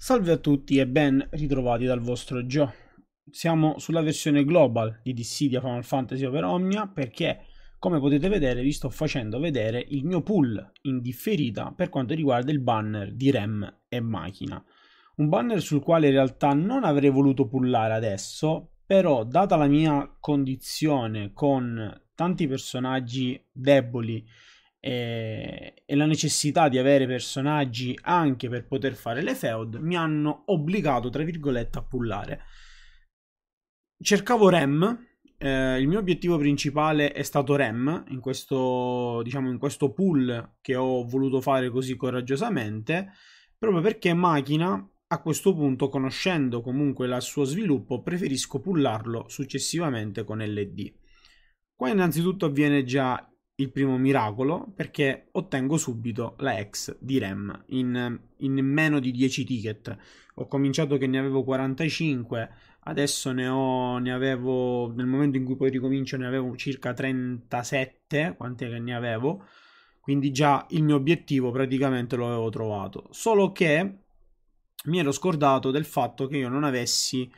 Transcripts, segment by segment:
Salve a tutti e ben ritrovati dal vostro Gio. Siamo sulla versione global di Dissidia Final Fantasy Over Omnia perché, come potete vedere, vi sto facendo vedere il mio pull in differita per quanto riguarda il banner di REM e macchina. Un banner sul quale in realtà non avrei voluto pullare adesso, però data la mia condizione con tanti personaggi deboli e, e la necessità di avere personaggi anche per poter fare le feud mi hanno obbligato, tra virgolette, a pullare. Cercavo Rem, eh, il mio obiettivo principale è stato REM in questo, diciamo, in questo pool che ho voluto fare così coraggiosamente, proprio perché macchina a questo punto, conoscendo comunque il suo sviluppo, preferisco pullarlo successivamente con LD. Qua innanzitutto avviene già il primo miracolo perché ottengo subito la ex di Rem in, in, meno di 10 ticket. Ho cominciato che ne avevo 45, adesso ne ho, ne avevo, nel momento in cui poi ricomincio ne avevo circa 37, quante che ne avevo. Quindi già il mio obiettivo praticamente lo avevo trovato. Solo che mi ero scordato del fatto che io non avessi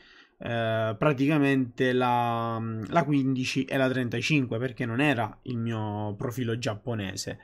eh, praticamente la, mm, la 15 e la 35 perché non era il mio profilo giapponese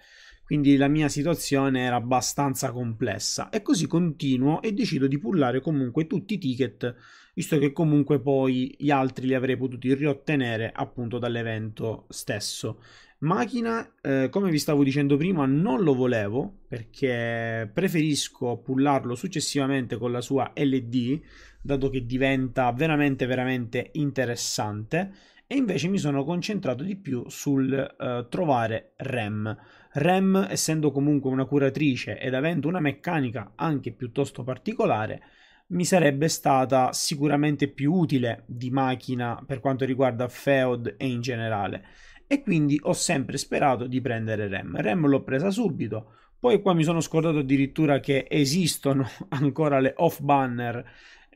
quindi la mia situazione era abbastanza complessa e così continuo e decido di pullare comunque tutti i ticket visto che comunque poi gli altri li avrei potuti riottenere appunto dall'evento stesso Macchina, eh, come vi stavo dicendo prima, non lo volevo perché preferisco pullarlo successivamente con la sua LD, dato che diventa veramente, veramente interessante. E invece mi sono concentrato di più sul eh, trovare Rem. Rem, essendo comunque una curatrice ed avendo una meccanica anche piuttosto particolare, mi sarebbe stata sicuramente più utile di macchina per quanto riguarda FEOD e in generale e quindi ho sempre sperato di prendere Rem. Rem l'ho presa subito, poi qua mi sono scordato addirittura che esistono ancora le off banner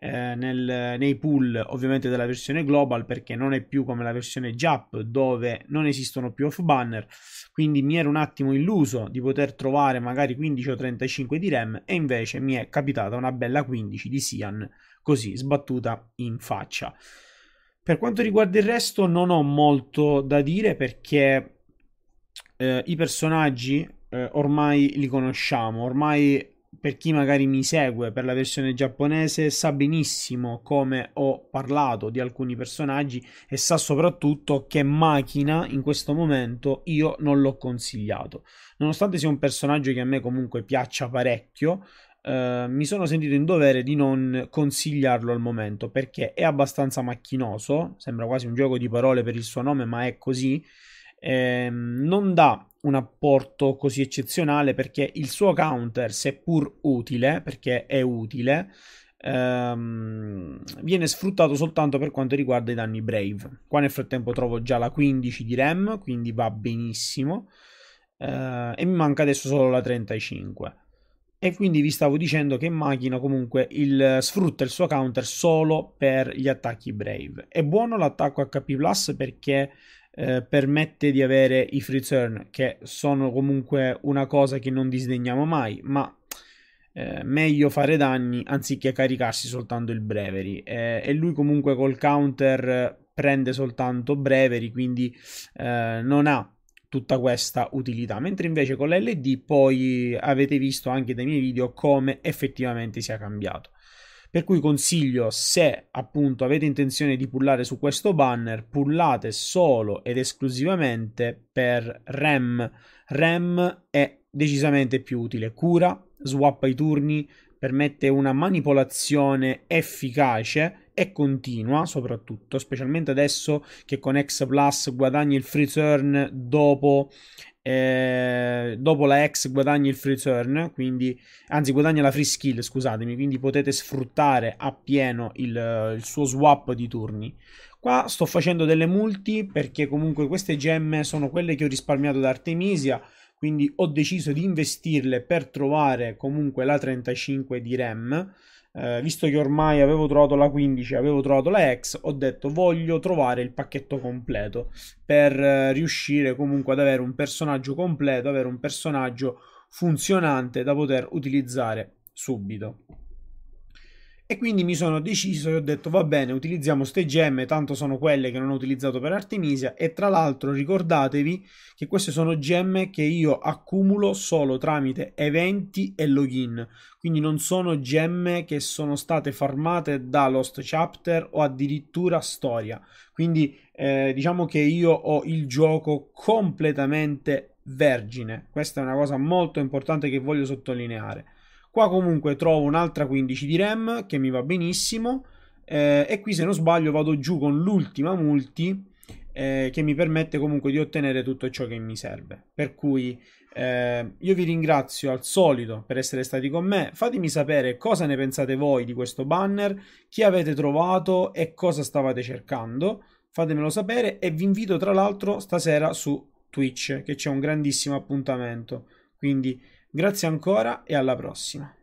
eh, nel, nei pool ovviamente della versione global perché non è più come la versione JAP dove non esistono più off banner quindi mi ero un attimo illuso di poter trovare magari 15 o 35 di REM e invece mi è capitata una bella 15 di Sian così sbattuta in faccia. Per quanto riguarda il resto, non ho molto da dire perché eh, i personaggi eh, ormai li conosciamo. Ormai, per chi magari mi segue per la versione giapponese, sa benissimo come ho parlato di alcuni personaggi e sa soprattutto che macchina in questo momento io non l'ho consigliato. Nonostante sia un personaggio che a me comunque piaccia parecchio, eh, mi sono sentito in dovere di non consigliarlo al momento perché è abbastanza macchinoso, sembra quasi un gioco di parole per il suo nome, ma è così. Eh, non dà un apporto così eccezionale perché il suo counter, seppur utile, perché è utile, ehm, viene sfruttato soltanto per quanto riguarda i danni Brave. Qua nel frattempo trovo già la 15 di RAM, quindi va benissimo. Eh, e mi manca adesso solo la 35. E quindi vi stavo dicendo che macchina comunque il, eh, sfrutta il suo counter solo per gli attacchi Brave. È buono l'attacco HP Plus perché eh, permette di avere i free turn, che sono comunque una cosa che non disdegniamo mai, ma eh, meglio fare danni anziché caricarsi soltanto il Brevery. Eh, e lui comunque col counter eh, prende soltanto Brevery, quindi eh, non ha tutta questa utilità, mentre invece con l'LD poi eh, avete visto anche dai miei video come effettivamente si è cambiato. Per cui consiglio, se appunto avete intenzione di pullare su questo banner, pullate solo ed esclusivamente per REM. REM è decisamente più utile, cura, swappa i turni, permette una manipolazione efficace e continua, soprattutto, specialmente adesso che con X Plus guadagni il free turn dopo, eh, dopo la X guadagni il free turn, quindi anzi guadagna la free skill, scusatemi, quindi potete sfruttare appieno il, il suo swap di turni. Qua sto facendo delle multi perché comunque queste gemme sono quelle che ho risparmiato da Artemisia quindi ho deciso di investirle per trovare comunque la 35 di RAM. Eh, visto che ormai avevo trovato la 15, avevo trovato la X, ho detto voglio trovare il pacchetto completo per eh, riuscire comunque ad avere un personaggio completo, avere un personaggio funzionante da poter utilizzare subito. E quindi mi sono deciso e ho detto va bene, utilizziamo ste gemme, tanto sono quelle che non ho utilizzato per Artemisia e tra l'altro ricordatevi che queste sono gemme che io accumulo solo tramite eventi e login, quindi non sono gemme che sono state farmate da Lost Chapter o addirittura storia, quindi eh, diciamo che io ho il gioco completamente vergine, questa è una cosa molto importante che voglio sottolineare. Qua comunque trovo un'altra 15 di RAM che mi va benissimo eh, e qui se non sbaglio vado giù con l'ultima multi eh, che mi permette comunque di ottenere tutto ciò che mi serve. Per cui eh, io vi ringrazio al solito per essere stati con me. Fatemi sapere cosa ne pensate voi di questo banner, chi avete trovato e cosa stavate cercando. Fatemelo sapere e vi invito tra l'altro stasera su Twitch che c'è un grandissimo appuntamento. Quindi Grazie ancora e alla prossima.